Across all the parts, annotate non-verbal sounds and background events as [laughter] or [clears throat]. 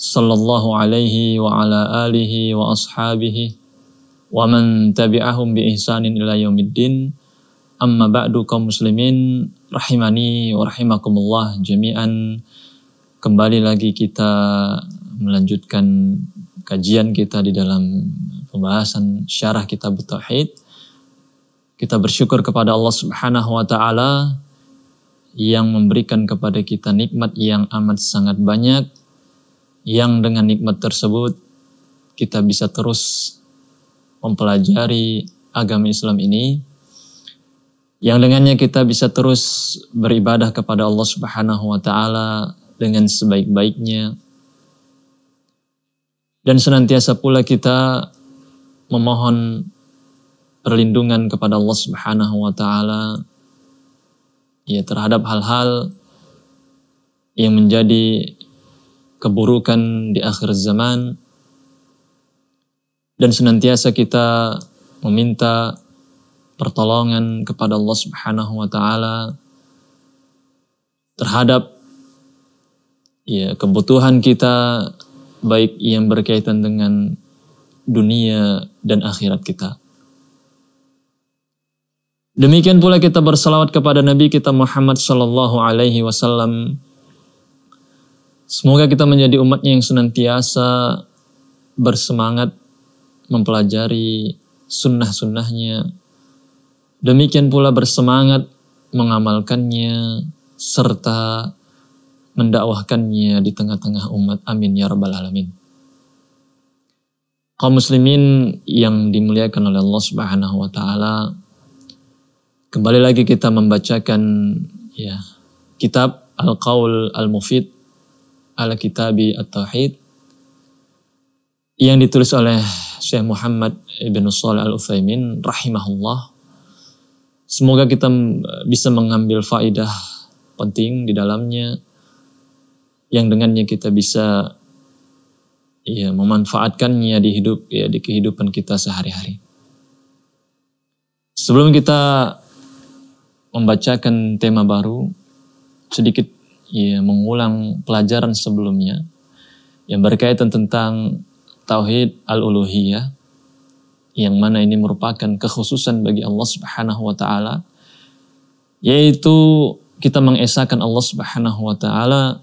sallallahu alaihi wa ala alihi wa ashabihi wa man tabi'ahum bi ihsanin ila yaumiddin amma ba'du kaum muslimin rahimani wa rahimakumullah jami'an kembali lagi kita melanjutkan kajian kita di dalam pembahasan syarah kitab tauhid kita bersyukur kepada Allah Subhanahu wa taala yang memberikan kepada kita nikmat yang amat sangat banyak yang dengan nikmat tersebut kita bisa terus mempelajari agama Islam ini yang dengannya kita bisa terus beribadah kepada Allah Subhanahu wa taala dengan sebaik-baiknya dan senantiasa pula kita memohon perlindungan kepada Allah Subhanahu wa taala ya terhadap hal-hal yang menjadi keburukan di akhir zaman dan senantiasa kita meminta pertolongan kepada Allah Subhanahu wa taala terhadap ya kebutuhan kita baik yang berkaitan dengan dunia dan akhirat kita. Demikian pula kita bersalawat kepada Nabi kita Muhammad sallallahu alaihi wasallam Semoga kita menjadi umatnya yang senantiasa bersemangat mempelajari sunnah-sunnahnya. Demikian pula bersemangat mengamalkannya serta mendakwahkannya di tengah-tengah umat. Amin ya rabbal alamin. Kaum muslimin yang dimuliakan oleh Allah Subhanahu wa taala. Kembali lagi kita membacakan ya kitab Al-Qaul Al-Mufid al kitabi at-tauhid yang ditulis oleh Syekh Muhammad Ibn Salih Al-Uthaymin rahimahullah. Semoga kita eh, bisa mengambil faidah penting di dalamnya yang dengannya kita bisa ya memanfaatkannya di hidup ya di kehidupan kita sehari-hari. Sebelum kita membacakan tema baru, sedikit ya, mengulang pelajaran sebelumnya yang berkaitan tentang tauhid al-uluhiyah yang mana ini merupakan kekhususan bagi Allah Subhanahu wa taala yaitu kita mengesahkan Allah Subhanahu wa taala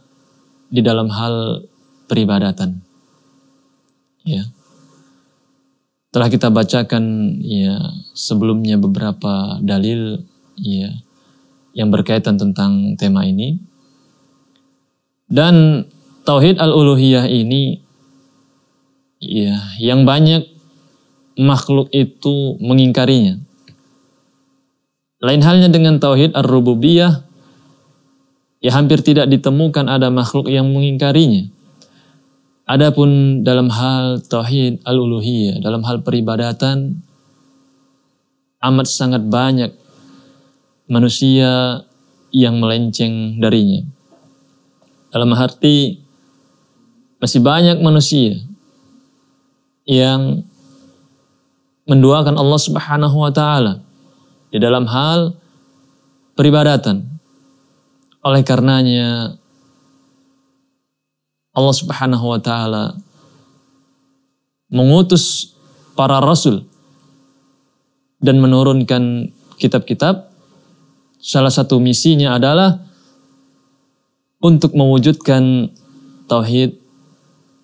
di dalam hal peribadatan. Ya. Telah kita bacakan ya sebelumnya beberapa dalil ya yang berkaitan tentang tema ini dan tauhid al-uluhiyah ini ya yang banyak makhluk itu mengingkarinya. Lain halnya dengan tauhid ar-rububiyah ya hampir tidak ditemukan ada makhluk yang mengingkarinya. Adapun dalam hal tauhid al-uluhiyah, dalam hal peribadatan amat sangat banyak manusia yang melenceng darinya. Dalam arti masih banyak manusia yang mendoakan Allah Subhanahu wa taala di dalam hal peribadatan. Oleh karenanya Allah Subhanahu wa taala mengutus para rasul dan menurunkan kitab-kitab. Salah satu misinya adalah untuk mewujudkan tauhid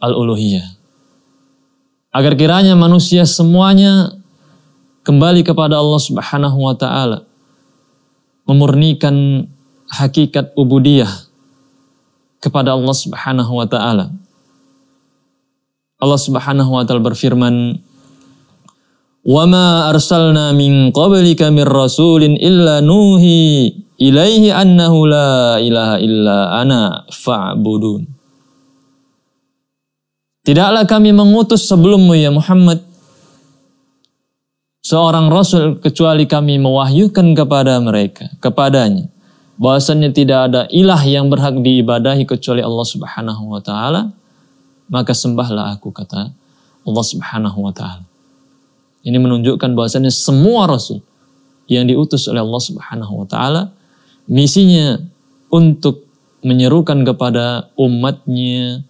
al-uluhiyah. Agar kiranya manusia semuanya kembali kepada Allah Subhanahu wa taala. Memurnikan hakikat ubudiyah kepada Allah Subhanahu wa taala. Allah Subhanahu wa taala berfirman, وَمَا أَرْسَلْنَا مِنْ قَبْلِكَ مِنْ رَسُولٍ إِلَّا نُوحِي إِلَيْهِ أَنَّهُ لَا إِلَهَ إِلَّا أَنَا فَعْبُدُونَ Tidaklah kami mengutus sebelummu ya Muhammad seorang rasul kecuali kami mewahyukan kepada mereka, kepadanya bahwasanya tidak ada ilah yang berhak diibadahi kecuali Allah Subhanahu wa taala, maka sembahlah aku kata Allah Subhanahu wa taala. Ini menunjukkan bahwasannya semua rasul yang diutus oleh Allah Subhanahu wa taala misinya untuk menyerukan kepada umatnya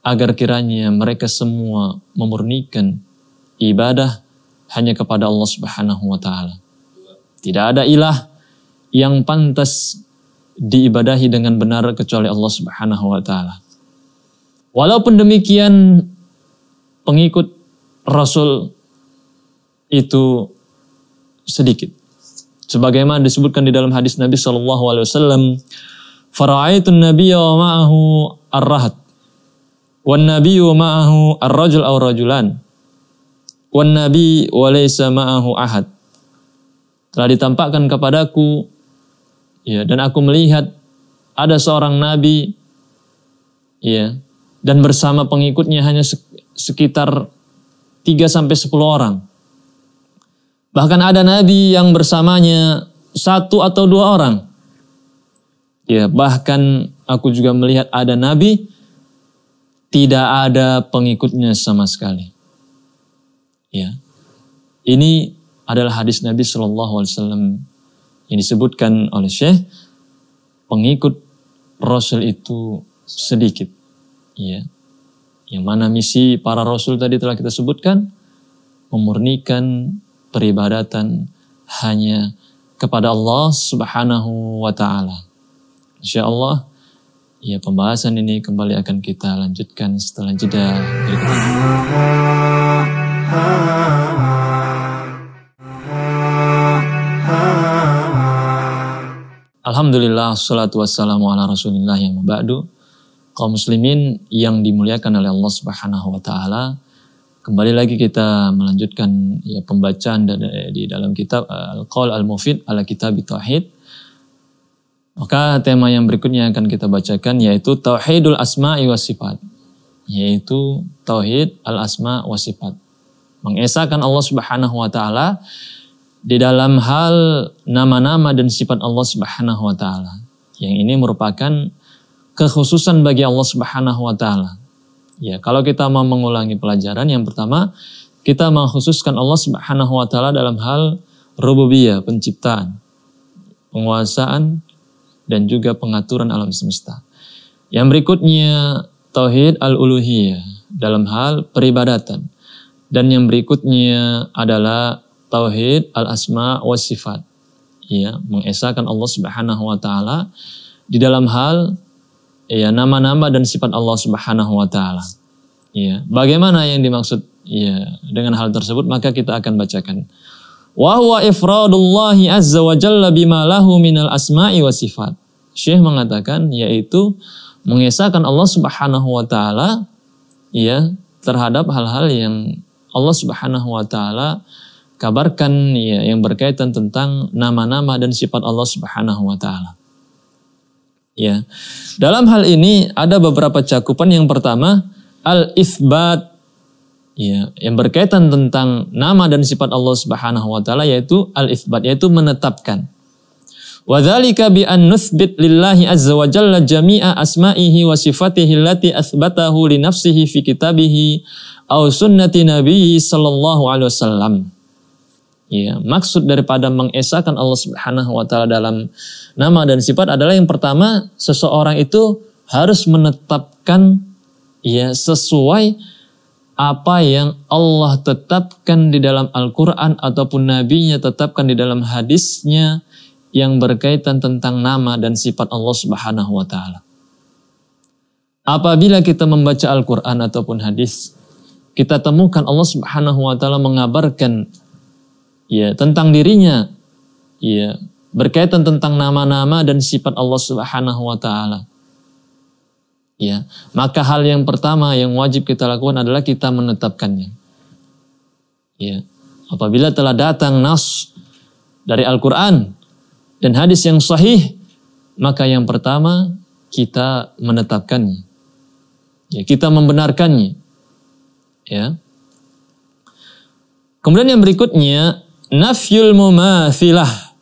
agar kiranya mereka semua memurnikan ibadah hanya kepada Allah Subhanahu wa taala. Tidak ada ilah yang pantas diibadahi dengan benar kecuali Allah Subhanahu wa taala. Walaupun demikian pengikut Rasul itu sedikit. Sebagaimana disebutkan di dalam hadis Nabi Shallallahu Alaihi Wasallam, faraaitun Nabiya wa ma'ahu ar-rahat, wan Nabiyyu ma'ahu ar-rajul aw rajulan, wan Nabi wa laysa ma'ahu ahad." Telah ditampakkan kepadaku, ya, dan aku melihat ada seorang Nabi, ya, dan bersama pengikutnya hanya sekitar 3 sampai 10 orang. Bahkan ada nabi yang bersamanya satu atau dua orang. Ya, bahkan aku juga melihat ada nabi tidak ada pengikutnya sama sekali. Ya. Ini adalah hadis Nabi saw yang disebutkan oleh Syekh pengikut rasul itu sedikit. Ya. Yang mana misi para rasul tadi telah kita sebutkan memurnikan peribadatan hanya kepada Allah Subhanahu wa taala. Insyaallah ya pembahasan ini kembali akan kita lanjutkan setelah jeda berikutnya. Alhamdulillah, salatu wassalamu ala rasulillah yang mabadu. Kaum muslimin yang dimuliakan oleh Allah subhanahu wa ta'ala. Kembali lagi kita melanjutkan ya pembacaan eh, di dalam kitab eh, Al-Qaul Al-Mufid ala Kitab Tauhid. Maka tema yang berikutnya akan kita bacakan yaitu Tauhidul Asma'i wa Sifat. Yaitu Tauhid Al-Asma wa Sifat. Mengesahkan Allah Subhanahu wa taala di dalam hal nama-nama dan sifat Allah Subhanahu wa taala. Yang ini merupakan kekhususan bagi Allah Subhanahu wa taala Ya, kalau kita mau mengulangi pelajaran yang pertama, kita mengkhususkan Allah Subhanahu wa taala dalam hal rububiyah, penciptaan, penguasaan dan juga pengaturan alam semesta. Yang berikutnya tauhid al-uluhiyah dalam hal peribadatan. Dan yang berikutnya adalah tauhid al-asma wa sifat. Ya, mengesahkan Allah Subhanahu wa taala di dalam hal ya nama-nama dan sifat Allah Subhanahu wa taala. Ya, bagaimana yang dimaksud ya dengan hal tersebut maka kita akan bacakan. Wa huwa ifradullahi azza wa jalla bima lahu minal asma'i wa sifat. Syekh mengatakan yaitu mengesahkan Allah Subhanahu wa taala ya terhadap hal-hal yang Allah Subhanahu wa taala kabarkan ya yang berkaitan tentang nama-nama dan sifat Allah Subhanahu wa taala. Ya. Dalam hal ini ada beberapa cakupan. Yang pertama, al-isbat ya, yang berkaitan tentang nama dan sifat Allah Subhanahu wa taala yaitu al-isbat yaitu menetapkan. dzalika bi an nusbit lillahi azza wa jalla jami'a asma'ihi wa sifatihi allati asbathahu li nafsihi fi kitabihi au sunnati nabiyyi sallallahu alaihi wasallam. Ya, maksud daripada mengesahkan Allah Subhanahu wa taala dalam nama dan sifat adalah yang pertama seseorang itu harus menetapkan ya sesuai apa yang Allah tetapkan di dalam Al-Qur'an ataupun nabinya tetapkan di dalam hadisnya yang berkaitan tentang nama dan sifat Allah Subhanahu wa taala. Apabila kita membaca Al-Qur'an ataupun hadis, kita temukan Allah Subhanahu wa taala mengabarkan ya tentang dirinya ya berkaitan tentang nama-nama dan sifat Allah Subhanahu wa taala. Ya, maka hal yang pertama yang wajib kita lakukan adalah kita menetapkannya. Ya, apabila telah datang nas dari Al-Qur'an dan hadis yang sahih, maka yang pertama kita menetapkannya. Ya, kita membenarkannya. Ya. Kemudian yang berikutnya nafyul mumathilah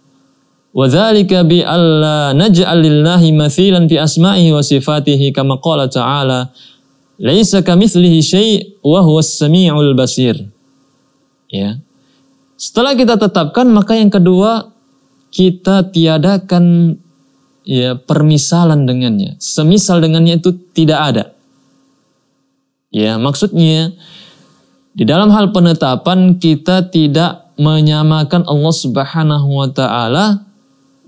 wa dzalika bi alla naj'al lillahi mathilan fi asma'ihi wa sifatihi kama qala ta'ala laisa kamitslihi syai' wa as samiul basir ya setelah kita tetapkan maka yang kedua kita tiadakan ya permisalan dengannya semisal dengannya itu tidak ada ya maksudnya di dalam hal penetapan kita tidak menyamakan Allah Subhanahu wa taala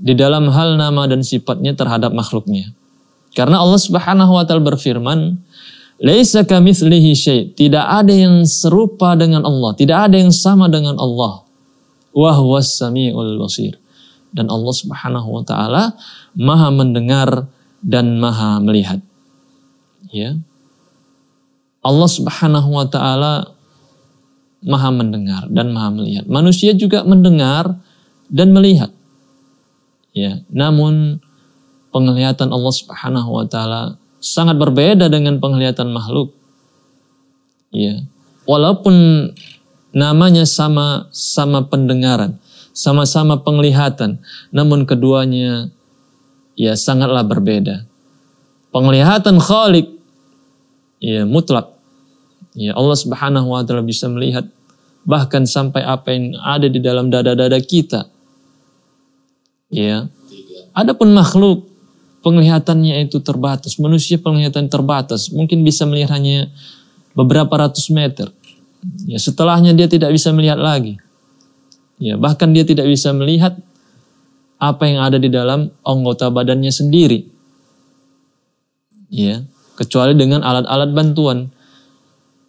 di dalam hal nama dan sifatnya terhadap makhluknya. Karena Allah Subhanahu wa taala berfirman, "Laisa kamitslihi syai." Tidak ada yang serupa dengan Allah, tidak ada yang sama dengan Allah. Wa huwas samiul basir. Dan Allah Subhanahu wa taala Maha mendengar dan Maha melihat. Ya. Allah Subhanahu wa taala maha mendengar dan maha melihat. Manusia juga mendengar dan melihat. Ya, namun penglihatan Allah Subhanahu wa taala sangat berbeda dengan penglihatan makhluk. Ya. Walaupun namanya sama-sama pendengaran, sama-sama penglihatan, namun keduanya ya sangatlah berbeda. Penglihatan khalik ya mutlak Ya, Allah Subhanahu wa taala bisa melihat bahkan sampai apa yang ada di dalam dada-dada kita. Ya. Adapun makhluk penglihatannya itu terbatas. Manusia penglihatan terbatas, mungkin bisa melihat hanya beberapa ratus meter. Ya, setelahnya dia tidak bisa melihat lagi. Ya, bahkan dia tidak bisa melihat apa yang ada di dalam anggota badannya sendiri. Ya, kecuali dengan alat-alat bantuan.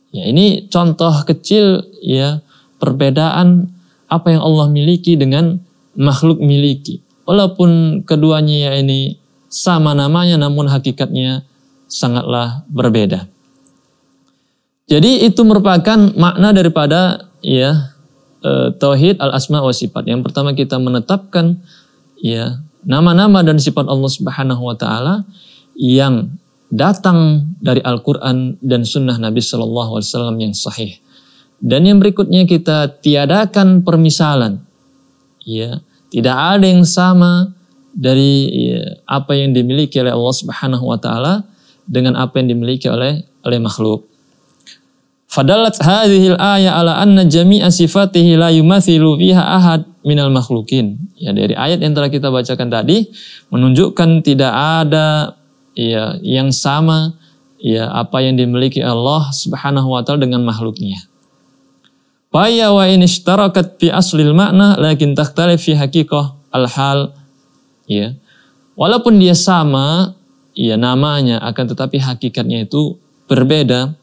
Ya, ini contoh kecil ya perbedaan apa yang Allah miliki dengan makhluk miliki. Walaupun keduanya ya ini sama namanya namun hakikatnya sangatlah berbeda. Jadi itu merupakan makna daripada ya e, tauhid al asma wa sifat. Yang pertama kita menetapkan ya nama-nama dan sifat Allah Subhanahu wa taala yang datang dari Al-Quran dan Sunnah Nabi Shallallahu Alaihi Wasallam yang sahih. Dan yang berikutnya kita tiadakan permisalan, ya tidak ada yang sama dari ya, apa yang dimiliki oleh Allah Subhanahu Wa Taala dengan apa yang dimiliki oleh oleh makhluk. Fadalat hadhil ayat ala anna jami'a sifatihi la yumathilu fiha ahad minal makhlukin. Ya dari ayat yang telah kita bacakan tadi menunjukkan tidak ada ya yang sama ya apa yang dimiliki Allah Subhanahu wa taala dengan makhluknya. Faya wa in ishtarakat fi aslil makna lakin takhtalif fi haqiqah al hal ya. Walaupun dia sama ya namanya akan tetapi hakikatnya itu berbeda.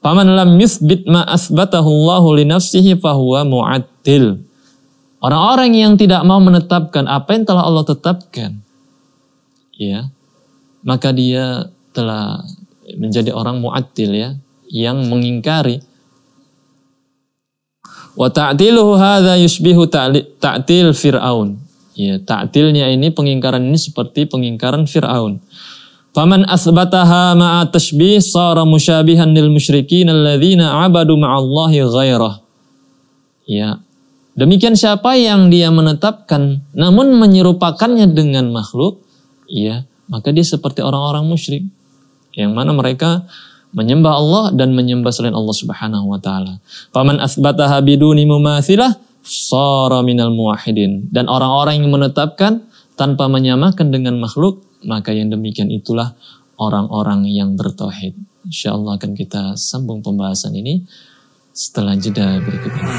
Paman lam yusbit ma asbatahu Allah li nafsihi fahuwa mu'attil. Orang-orang yang tidak mau menetapkan apa yang telah Allah tetapkan ya maka dia telah menjadi orang mu'attil ya yang mengingkari wa ta'tiluhu hadza yushbihu ta'til fir'aun ya ta'tilnya ini pengingkaran ini seperti pengingkaran fir'aun faman asbataha ma'a tashbih sara musyabihan lil musyrikin alladzina abadu ma'allahi ghairah ya demikian siapa yang dia menetapkan namun menyerupakannya dengan makhluk ya maka dia seperti orang-orang musyrik yang mana mereka menyembah Allah dan menyembah selain Allah Subhanahu wa taala. Faman asbataha biduni mumatsilah sara minal muwahhidin. Dan orang-orang yang menetapkan tanpa menyamakan dengan makhluk, maka yang demikian itulah orang-orang yang bertauhid. Insyaallah akan kita sambung pembahasan ini setelah jeda berikut ini.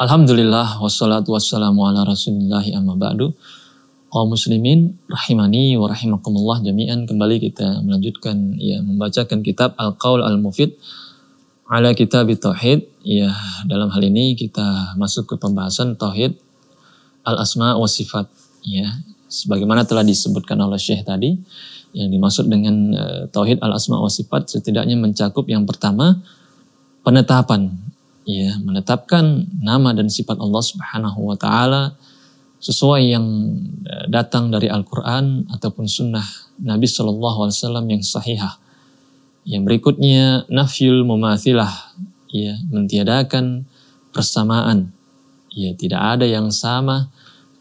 Alhamdulillah wassalatu wassalamu ala rasulillah ya amma ba'du. Kaum muslimin rahimani wa rahimakumullah jami'an kembali kita melanjutkan ya membacakan kitab Al-Qaul Al-Mufid ala kitab tauhid. Ya, dalam hal ini kita masuk ke pembahasan tauhid al-asma wa sifat ya. Sebagaimana telah disebutkan oleh Syekh tadi, yang dimaksud dengan eh, tauhid al-asma wa sifat setidaknya mencakup yang pertama penetapan ya menetapkan nama dan sifat Allah Subhanahu wa taala sesuai yang e, datang dari Al-Qur'an ataupun sunnah Nabi Shallallahu alaihi wasallam yang sahihah. Yang berikutnya nafyul mumatsilah ya mentiadakan persamaan. Ya tidak ada yang sama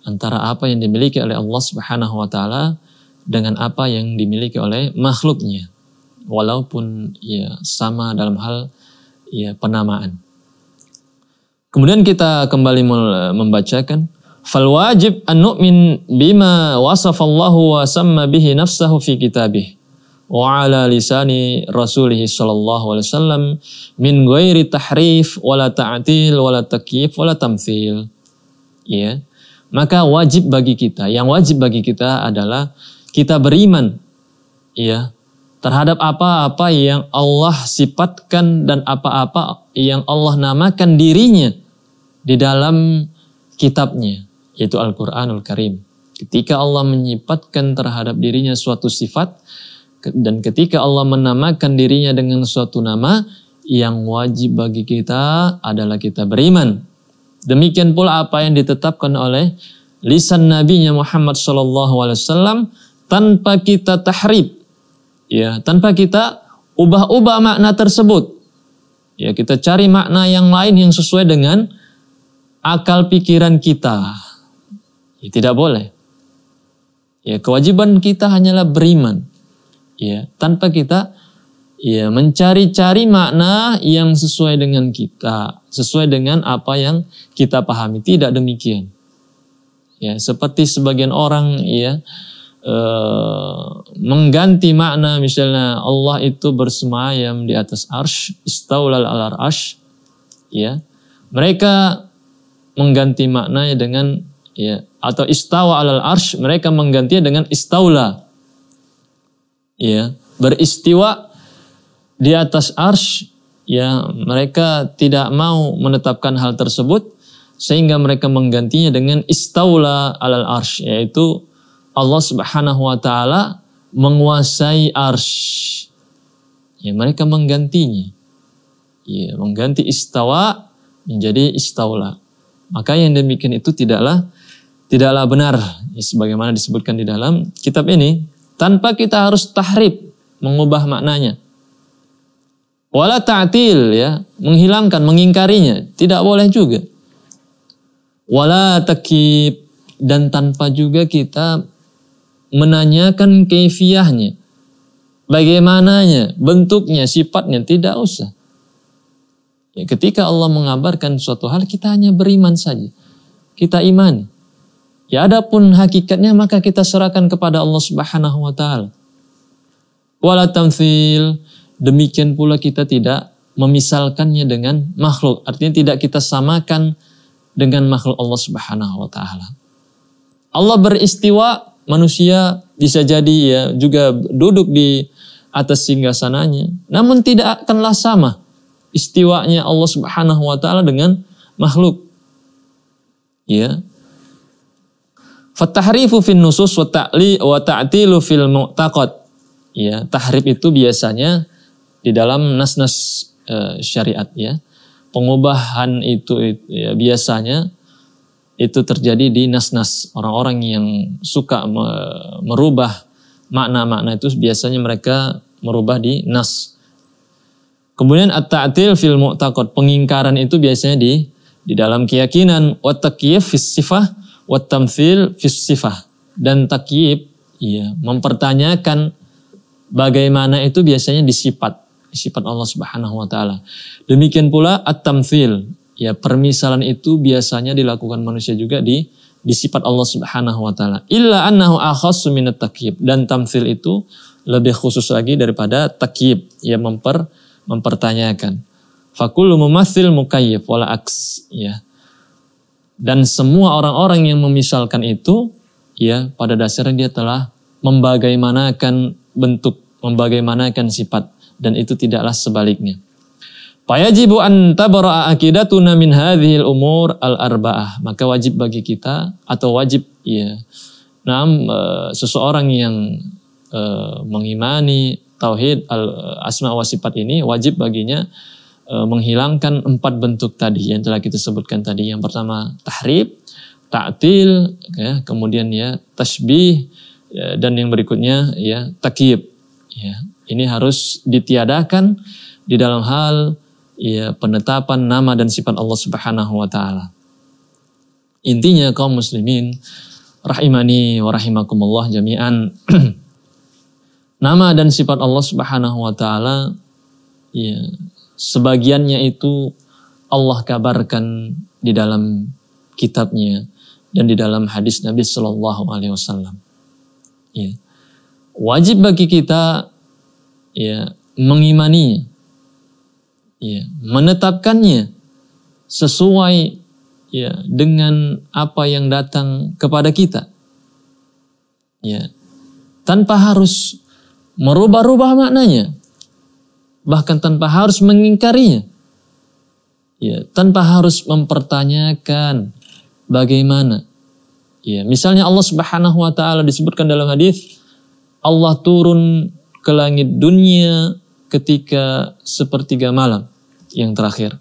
antara apa yang dimiliki oleh Allah Subhanahu wa taala dengan apa yang dimiliki oleh makhluknya. Walaupun ya sama dalam hal ya penamaan. Kemudian kita kembali membacakan fal wajib an nu'min bima wasafallahu wa samma bihi nafsahu fi kitabih wa ala lisani rasulih sallallahu alaihi wasallam min ghairi tahrif wala ta'til wala takyif wala tamthil. Ya. Maka wajib bagi kita, yang wajib bagi kita adalah kita beriman ya terhadap apa-apa yang Allah sifatkan dan apa-apa yang Allah namakan dirinya di dalam kitabnya, yaitu Al-Quranul Karim. Ketika Allah menyifatkan terhadap dirinya suatu sifat, dan ketika Allah menamakan dirinya dengan suatu nama, yang wajib bagi kita adalah kita beriman. Demikian pula apa yang ditetapkan oleh lisan nabinya Muhammad saw tanpa kita tahrib. Ya, tanpa kita ubah-ubah makna tersebut. Ya, kita cari makna yang lain yang sesuai dengan akal pikiran kita. Ya, tidak boleh. Ya, kewajiban kita hanyalah beriman. Ya, tanpa kita ya mencari-cari makna yang sesuai dengan kita, sesuai dengan apa yang kita pahami. Tidak demikian. Ya, seperti sebagian orang ya e, mengganti makna misalnya Allah itu bersemayam di atas arsh istaulal alar arsh ya mereka mengganti maknanya dengan ya atau istawa alal arsh mereka menggantinya dengan istaula ya beristiwa di atas arsh ya mereka tidak mau menetapkan hal tersebut sehingga mereka menggantinya dengan istaula alal arsh yaitu Allah Subhanahu wa taala menguasai arsh ya mereka menggantinya ya mengganti istawa menjadi istaula maka yang demikian itu tidaklah tidaklah benar ya, sebagaimana disebutkan di dalam kitab ini tanpa kita harus tahrib mengubah maknanya wala ta'til ya menghilangkan mengingkarinya tidak boleh juga wala takib dan tanpa juga kita menanyakan keifiahnya bagaimananya bentuknya sifatnya tidak usah Ya, ketika Allah mengabarkan suatu hal, kita hanya beriman saja. Kita iman Ya adapun hakikatnya maka kita serahkan kepada Allah Subhanahu wa taala. Wala demikian pula kita tidak memisalkannya dengan makhluk. Artinya tidak kita samakan dengan makhluk Allah Subhanahu wa taala. Allah beristiwa, manusia bisa jadi ya juga duduk di atas singgasananya, namun tidak akanlah sama istiwanya Allah Subhanahu wa taala dengan makhluk. Ya. Fatahrifu fin nusus wa ta'li wa ta'tilu fil mu'taqad. Ya, tahrif itu biasanya di dalam nas-nas e, syariat ya. Pengubahan itu, itu ya, biasanya itu terjadi di nas-nas orang-orang yang suka me merubah makna-makna itu biasanya mereka merubah di nas Kemudian at-ta'til fil mu'taqad, pengingkaran itu biasanya di di dalam keyakinan, wa taqyif fis sifah, wa tamthil fis sifah. Dan taqyif, ya, mempertanyakan bagaimana itu biasanya disifat, sifat Allah Subhanahu wa taala. Demikian pula at-tamthil, ya permisalan itu biasanya dilakukan manusia juga di di sifat Allah Subhanahu wa taala. Illa annahu akhassu at-taqyif dan tamthil itu lebih khusus lagi daripada taqyif, ya memper mempertanyakan. Fakulu memasil mukayyif wala aks. Ya. Dan semua orang-orang yang memisalkan itu, ya pada dasarnya dia telah membagaimanakan bentuk, membagaimanakan sifat. Dan itu tidaklah sebaliknya. Fayajibu an tabara'a akidatuna min hadhil umur al-arba'ah. Maka wajib bagi kita atau wajib ya. nam eh, seseorang yang eh, mengimani tauhid al asma wa sifat ini wajib baginya e, menghilangkan empat bentuk tadi yang telah kita sebutkan tadi. Yang pertama tahrib, taktil, ya, kemudian ya tasbih ya, dan yang berikutnya ya takib. Ya, ini harus ditiadakan di dalam hal ya penetapan nama dan sifat Allah Subhanahu wa taala. Intinya kaum muslimin rahimani wa rahimakumullah jami'an [clears throat] Nama dan sifat Allah Subhanahu wa taala ya sebagiannya itu Allah kabarkan di dalam kitabnya dan di dalam hadis Nabi Shallallahu alaihi wasallam. Ya, wajib bagi kita ya mengimani Ya, menetapkannya sesuai ya dengan apa yang datang kepada kita. Ya. Tanpa harus merubah-rubah maknanya bahkan tanpa harus mengingkarinya ya tanpa harus mempertanyakan bagaimana ya misalnya Allah Subhanahu wa taala disebutkan dalam hadis Allah turun ke langit dunia ketika sepertiga malam yang terakhir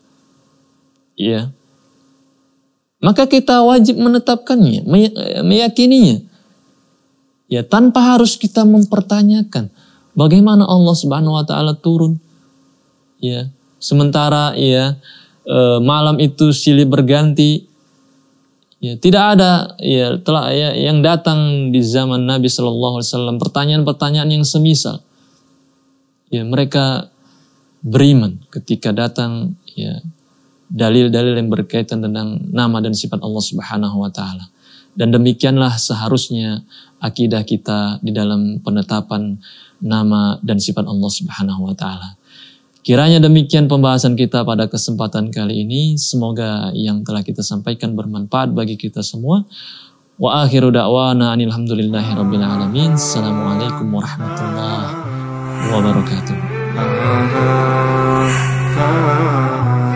ya maka kita wajib menetapkannya meyakininya ya tanpa harus kita mempertanyakan Bagaimana Allah Subhanahu wa taala turun? Ya, sementara ya e, malam itu silih berganti. Ya, tidak ada ya telah ya yang datang di zaman Nabi sallallahu alaihi wasallam pertanyaan-pertanyaan yang semisal. Ya, mereka beriman ketika datang ya dalil-dalil yang berkaitan tentang nama dan sifat Allah Subhanahu wa taala. Dan demikianlah seharusnya akidah kita di dalam penetapan nama dan sifat Allah Subhanahu wa taala. Kiranya demikian pembahasan kita pada kesempatan kali ini. Semoga yang telah kita sampaikan bermanfaat bagi kita semua. Wa akhiru da'wana alhamdulillahi rabbil alamin. Assalamualaikum warahmatullahi wabarakatuh. Ah, ah, ah,